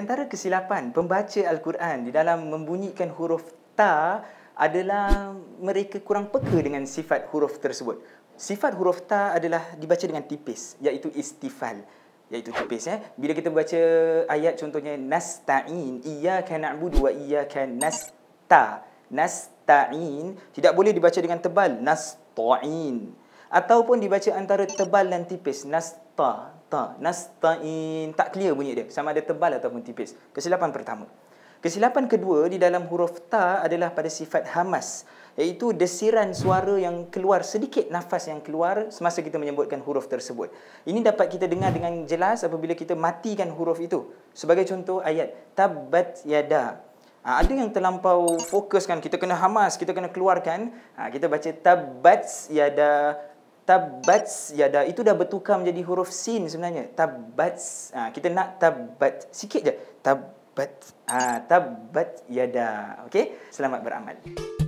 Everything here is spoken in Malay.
antara kesilapan pembaca Al-Quran di dalam membunyikan huruf ta adalah mereka kurang peka dengan sifat huruf tersebut. Sifat huruf ta adalah dibaca dengan tipis iaitu istifal iaitu tipis eh. Bila kita baca ayat contohnya nasta'in iyyaka na'budu wa iyyaka nasta nasta'in tidak boleh dibaca dengan tebal nasta'in ataupun dibaca antara tebal dan tipis nasta ta nastain tak clear bunyi dia sama ada tebal ataupun tipis kesilapan pertama kesilapan kedua di dalam huruf ta adalah pada sifat hamas iaitu desiran suara yang keluar sedikit nafas yang keluar semasa kita menyebutkan huruf tersebut ini dapat kita dengar dengan jelas apabila kita matikan huruf itu sebagai contoh ayat tabat yada Ha, ada yang terlampau fokus kan kita kena hamas kita kena keluarkan ha, kita baca tabats yada tabats yada itu dah bertukar menjadi huruf sin sebenarnya tabats ha, kita nak tabat sikit je tabat ha, tabat yada okey selamat beramal